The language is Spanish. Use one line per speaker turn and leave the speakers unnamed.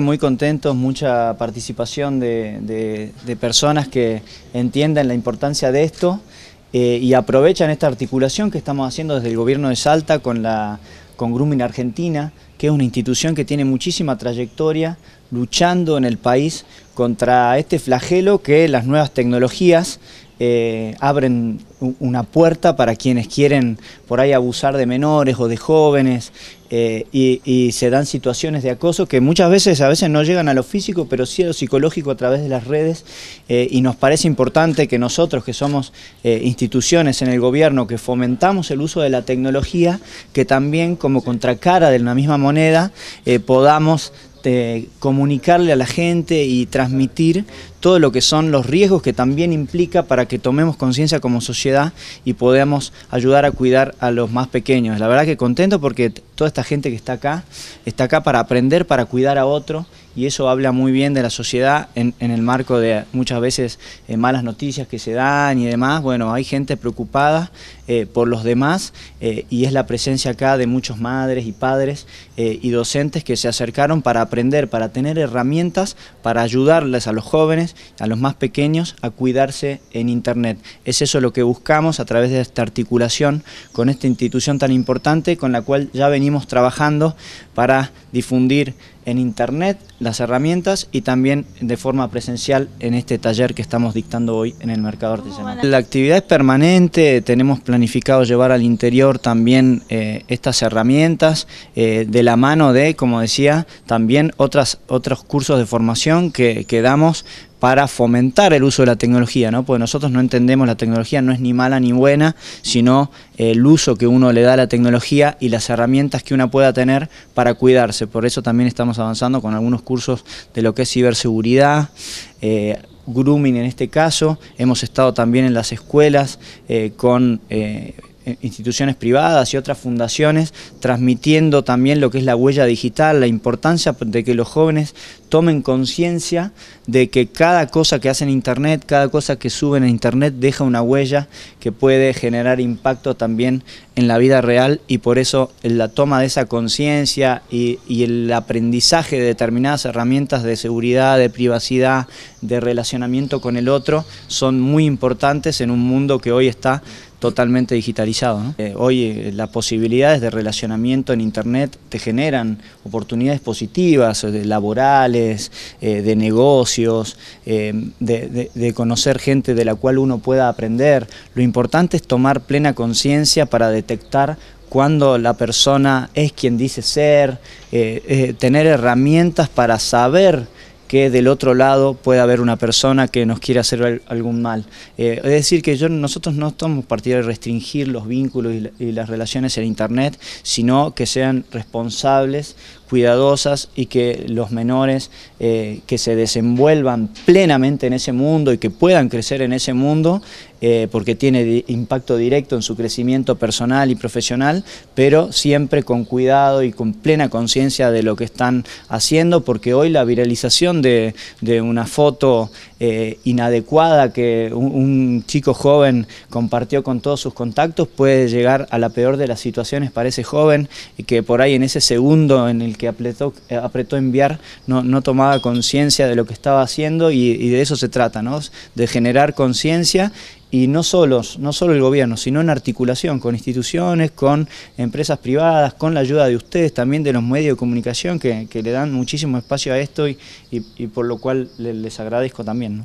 Muy contentos, mucha participación de, personas que entiendan la importancia de esto eh, y aprovechan esta articulación que estamos haciendo desde el gobierno de Salta con la con Argentina, que es una institución que tiene muchísima trayectoria luchando en el país contra este flagelo que las nuevas tecnologías eh, abren una puerta para quienes quieren por ahí abusar de menores o de jóvenes eh, y, se dan situaciones de acoso que muchas veces a veces no llegan a lo físico, pero sí a lo psicológico a través de las redes eh, y nos parece importante que nosotros que somos eh, instituciones en el gobierno que fomentamos el uso de la tecnología, que también como contracara de una misma moneda podamos comunicarle a la gente y transmitir todo lo que son los riesgos que también implica para que tomemos conciencia como sociedad y podamos ayudar a cuidar a los más pequeños. La verdad que contento porque toda esta gente que está acá, está acá para aprender, para cuidar a otro y eso habla muy bien de la sociedad en, el marco de muchas veces eh, malas noticias que se dan y demás. Bueno, hay gente preocupada eh, por los demás eh, y es la presencia acá de muchos madres y padres y docentes que se acercaron para aprender, para tener herramientas para ayudarles a los jóvenes a los más pequeños, a cuidarse en Internet. Es eso lo que buscamos a través de esta articulación con esta institución tan importante con la cual ya venimos trabajando para difundir en internet, las herramientas y también de forma presencial en este taller que estamos dictando hoy en el mercado artesanal. La actividad es permanente, tenemos planificado llevar al interior también eh, estas herramientas eh, de la mano de, como decía, también otras, otros cursos de formación que, que damos para fomentar el uso de la tecnología, ¿no? Porque nosotros no entendemos la tecnología, no es ni mala ni buena, sino eh, el uso que uno le da a la tecnología y las herramientas que uno pueda tener para cuidarse. Por eso también estamos avanzando con algunos cursos de lo que es ciberseguridad, eh, grooming en este caso, hemos estado también en las escuelas eh, con eh, eh, instituciones privadas y otras fundaciones, transmitiendo también lo que es la huella digital, la importancia de que los jóvenes tomen conciencia de que cada cosa que hacen en Internet, cada cosa que suben a Internet deja una huella que puede generar impacto también en la vida real y por eso la toma de esa conciencia y, y el aprendizaje de determinadas herramientas de seguridad, de privacidad, de relacionamiento con el otro son muy importantes en un mundo que hoy está totalmente digitalizado. Eh, hoy eh, las posibilidades de relacionamiento en Internet te generan oportunidades positivas, eh, de laborales, de negocios, de, de, conocer gente de la cual uno pueda aprender. Lo importante es tomar plena conciencia para detectar cuando la persona es quien dice ser, tener herramientas para saber que del otro lado pueda haber una persona que nos quiera hacer algún mal. Eh, es decir, que yo, nosotros no estamos partir de restringir los vínculos y, las relaciones en Internet, sino que sean responsables, cuidadosas y que los menores eh, que se desenvuelvan plenamente en ese mundo y que puedan crecer en ese mundo, eh, porque tiene impacto directo en su crecimiento personal y profesional, pero siempre con cuidado y con plena conciencia de lo que están haciendo, porque hoy la viralización de, una foto eh, inadecuada que un, chico joven compartió con todos sus contactos puede llegar a la peor de las situaciones para ese joven y que por ahí en ese segundo en el que apretó, eh, apretó enviar no, no tomaba conciencia de lo que estaba haciendo y, y de eso se trata, ¿no? de generar conciencia y no solos, no solo el gobierno, sino en articulación con instituciones, con empresas privadas, con la ayuda de ustedes, también de los medios de comunicación que, que le dan muchísimo espacio a esto y, y, por lo cual les agradezco también.